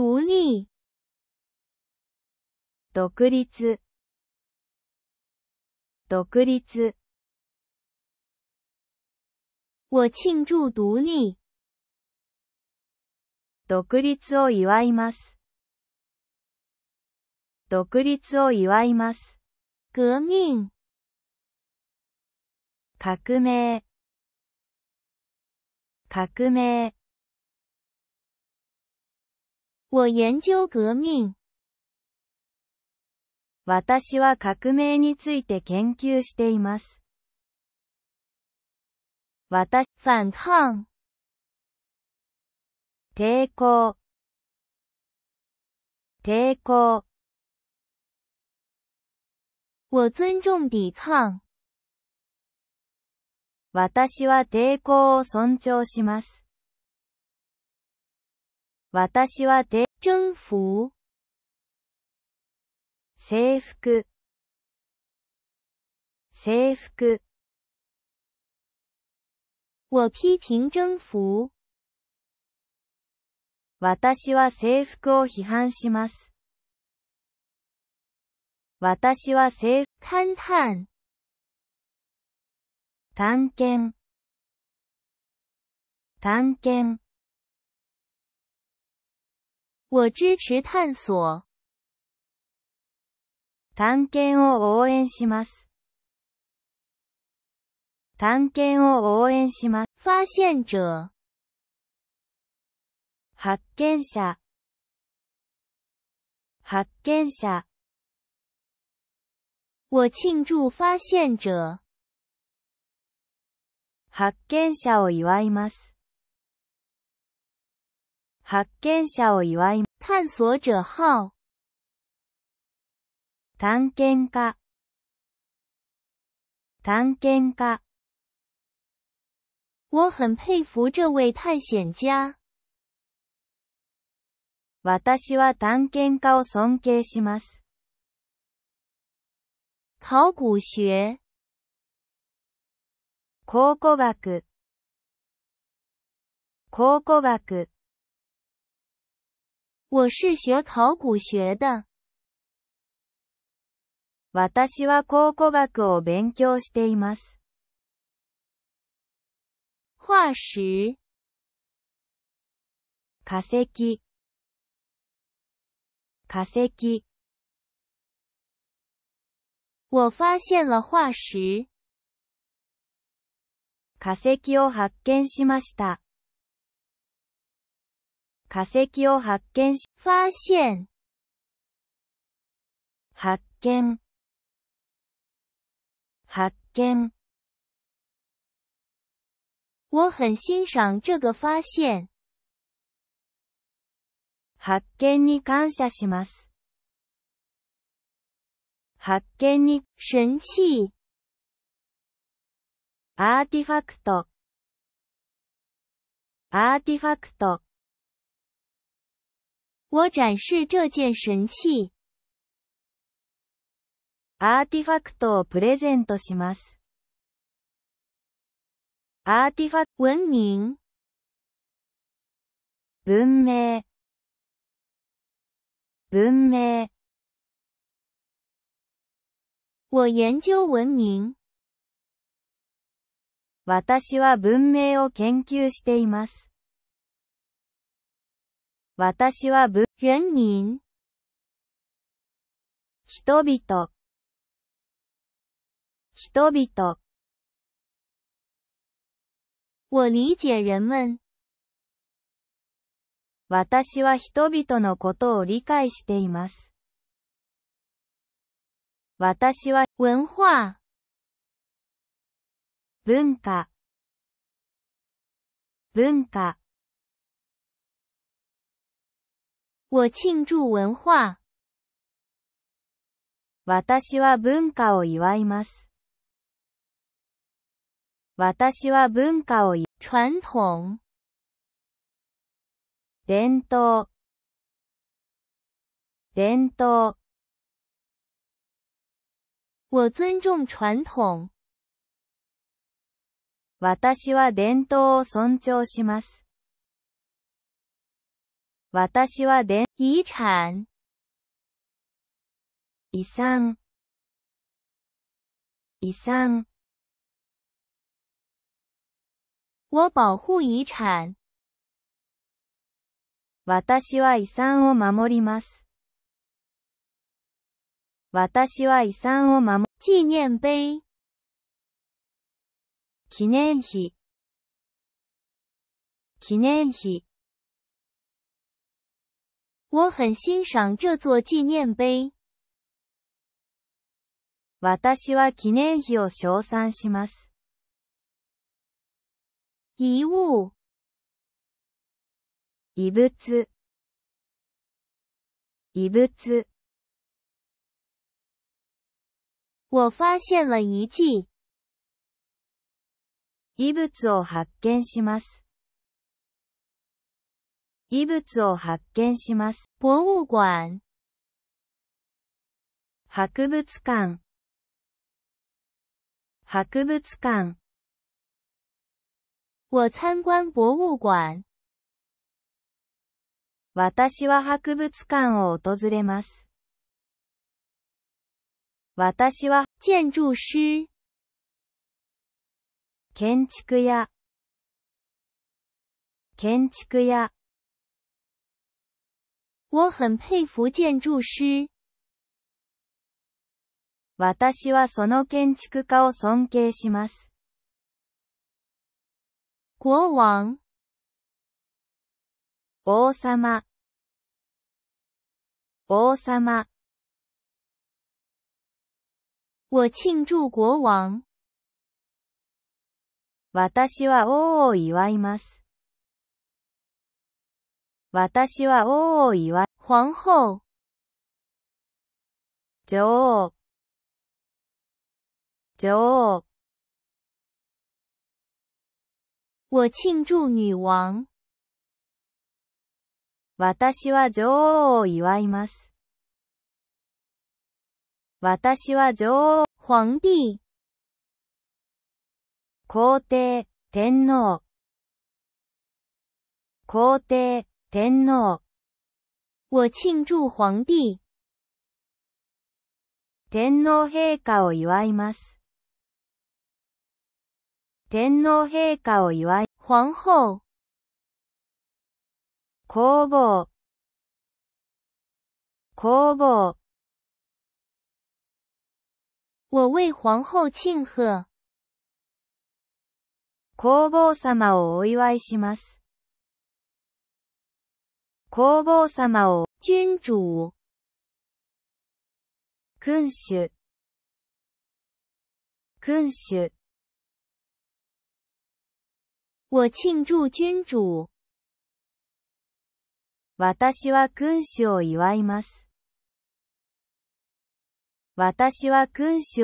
独立独立独立我庆祝独立独立を祝います。独立を祝います。革命革命革命我研究革命。私は革命について研究しています。私、反抗。抵抗。抵抗。我尊重抵抗。私は抵抗を尊重します。私はで、政府制服制服我批评政府私は制服を批判します。私は制服、勘探探検探検我支持探索。探検を応援します。探検を応援します。发现者。発見者。発見者。我庆祝发现者。発見者を祝います。発見者を祝い、探索者号。探検家。探検家。我很佩服这位探险家。私は探検家を尊敬します。考古学。考古学。考古学。我是学考古学的。私は考古学を勉強しています。化石化石化石我发现了化石。化石を発見しました。化石を発見し、发现。発見発見我很欣赏这个发现。発見に感謝します。発見に、神器。アーティファクト。アーティファクト。我展示这件神器。アーティファクトをプレゼントします。アーティファクト文明文明文明我研究文明。私は文明を研究しています。私は仏人。人々。人々。我理解人们。私は人々のことを理解しています。私は文化。文化。文化。我庆祝文化。私は文化を祝います。私は文化を祝います。传统。伝統伝統我尊重传统。私は伝統を尊重します。私は伝、遺産。遺産。遺産。我保護遺産。私は遺産を守ります。私は遺産を守、紀念碑。記念碑。記念碑。我很欣赏这座纪念碑。私は記念碑を称賛します。遺物遺物遺物我发现了遗迹。遺物を発見します。遺物を発見します。博物館博物館博物館我参观博物館私は博物館を訪れます。私は建築士。建築屋建築屋我很佩服建築师。私はその建築家を尊敬します。国王王様王様我庆祝国王私は王を祝います。私は王祝い、皇后。女王。女王。我庆祝女王。私は女王を祝います。私は女王、皇帝。皇帝、天皇。皇帝、天皇。我庆祝皇帝。天皇陛下を祝います。天皇陛下を祝い、皇后。皇后。皇后。我为皇后庆贺。皇后様をお祝いします。皇后様を、君主。君主。君主。我庆祝君主。私は君主を祝います。私は君主を